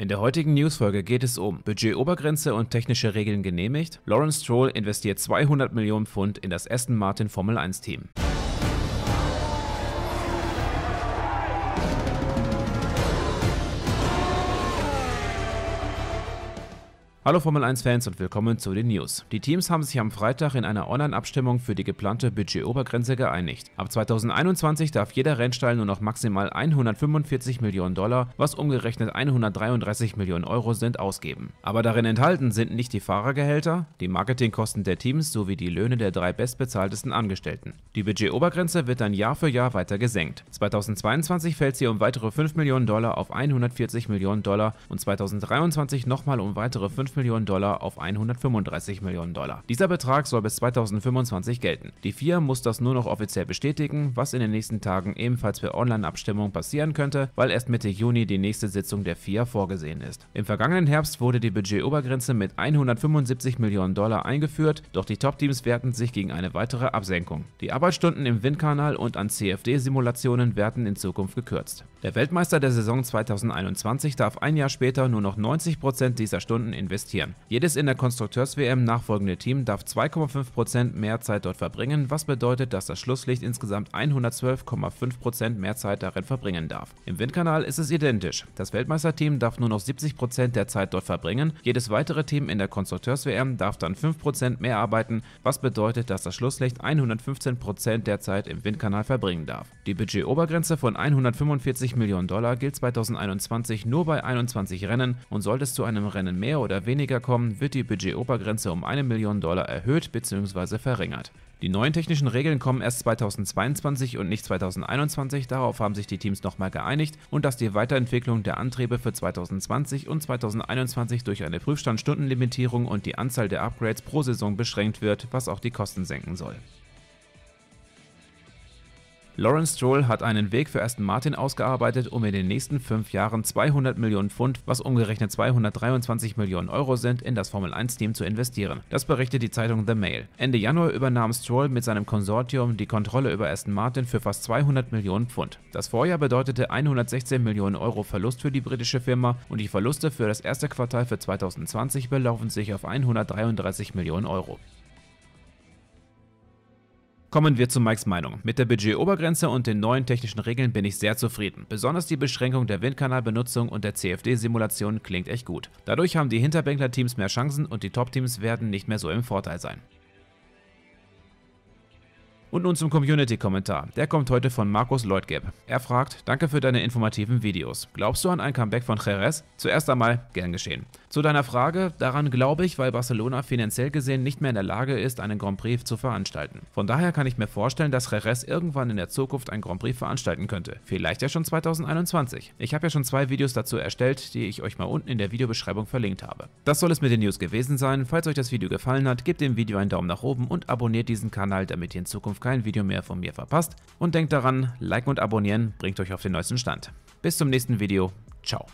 In der heutigen Newsfolge geht es um Budgetobergrenze und technische Regeln genehmigt, Lawrence Stroll investiert 200 Millionen Pfund in das Aston Martin Formel 1 Team. Hallo Formel 1-Fans und willkommen zu den News. Die Teams haben sich am Freitag in einer Online-Abstimmung für die geplante Budgetobergrenze geeinigt. Ab 2021 darf jeder Rennstall nur noch maximal 145 Millionen Dollar, was umgerechnet 133 Millionen Euro sind, ausgeben. Aber darin enthalten sind nicht die Fahrergehälter, die Marketingkosten der Teams sowie die Löhne der drei bestbezahltesten Angestellten. Die Budgetobergrenze wird dann Jahr für Jahr weiter gesenkt. 2022 fällt sie um weitere 5 Millionen Dollar auf 140 Millionen Dollar und 2023 nochmal um weitere 5 105 Millionen Dollar auf 135 Millionen Dollar. Dieser Betrag soll bis 2025 gelten. Die FIA muss das nur noch offiziell bestätigen, was in den nächsten Tagen ebenfalls per Online-Abstimmung passieren könnte, weil erst Mitte Juni die nächste Sitzung der FIA vorgesehen ist. Im vergangenen Herbst wurde die Budgetobergrenze mit 175 Millionen Dollar eingeführt, doch die Top-Teams wehrten sich gegen eine weitere Absenkung. Die Arbeitsstunden im Windkanal und an CFD-Simulationen werden in Zukunft gekürzt. Der Weltmeister der Saison 2021 darf ein Jahr später nur noch 90% Prozent dieser Stunden investieren investieren. Jedes in der Konstrukteurs-WM nachfolgende Team darf 2,5% mehr Zeit dort verbringen, was bedeutet, dass das Schlusslicht insgesamt 112,5% mehr Zeit darin verbringen darf. Im Windkanal ist es identisch. Das Weltmeisterteam darf nur noch 70% der Zeit dort verbringen, jedes weitere Team in der Konstrukteurs-WM darf dann 5% mehr arbeiten, was bedeutet, dass das Schlusslicht 115% der Zeit im Windkanal verbringen darf. Die Budgetobergrenze von 145 Millionen Dollar gilt 2021 nur bei 21 Rennen und sollte es zu einem Rennen mehr oder weniger weniger kommen, wird die Budgetobergrenze um eine Million Dollar erhöht bzw. verringert. Die neuen technischen Regeln kommen erst 2022 und nicht 2021, darauf haben sich die Teams nochmal geeinigt und dass die Weiterentwicklung der Antriebe für 2020 und 2021 durch eine Prüfstandstundenlimitierung und die Anzahl der Upgrades pro Saison beschränkt wird, was auch die Kosten senken soll. Lawrence Stroll hat einen Weg für Aston Martin ausgearbeitet, um in den nächsten fünf Jahren 200 Millionen Pfund, was umgerechnet 223 Millionen Euro sind, in das Formel-1-Team zu investieren. Das berichtet die Zeitung The Mail. Ende Januar übernahm Stroll mit seinem Konsortium die Kontrolle über Aston Martin für fast 200 Millionen Pfund. Das Vorjahr bedeutete 116 Millionen Euro Verlust für die britische Firma und die Verluste für das erste Quartal für 2020 belaufen sich auf 133 Millionen Euro. Kommen wir zu Mikes Meinung. Mit der Budgetobergrenze und den neuen technischen Regeln bin ich sehr zufrieden. Besonders die Beschränkung der Windkanalbenutzung und der CFD-Simulation klingt echt gut. Dadurch haben die Hinterbänkler-Teams mehr Chancen und die Top-Teams werden nicht mehr so im Vorteil sein. Und nun zum Community-Kommentar. Der kommt heute von Markus Leutgeb. Er fragt, danke für deine informativen Videos. Glaubst du an ein Comeback von Jerez? Zuerst einmal, gern geschehen. Zu deiner Frage, daran glaube ich, weil Barcelona finanziell gesehen nicht mehr in der Lage ist, einen Grand Prix zu veranstalten. Von daher kann ich mir vorstellen, dass Jerez irgendwann in der Zukunft einen Grand Prix veranstalten könnte. Vielleicht ja schon 2021. Ich habe ja schon zwei Videos dazu erstellt, die ich euch mal unten in der Videobeschreibung verlinkt habe. Das soll es mit den News gewesen sein. Falls euch das Video gefallen hat, gebt dem Video einen Daumen nach oben und abonniert diesen Kanal, damit ihr in Zukunft kein Video mehr von mir verpasst. Und denkt daran, liken und abonnieren bringt euch auf den neuesten Stand. Bis zum nächsten Video. Ciao.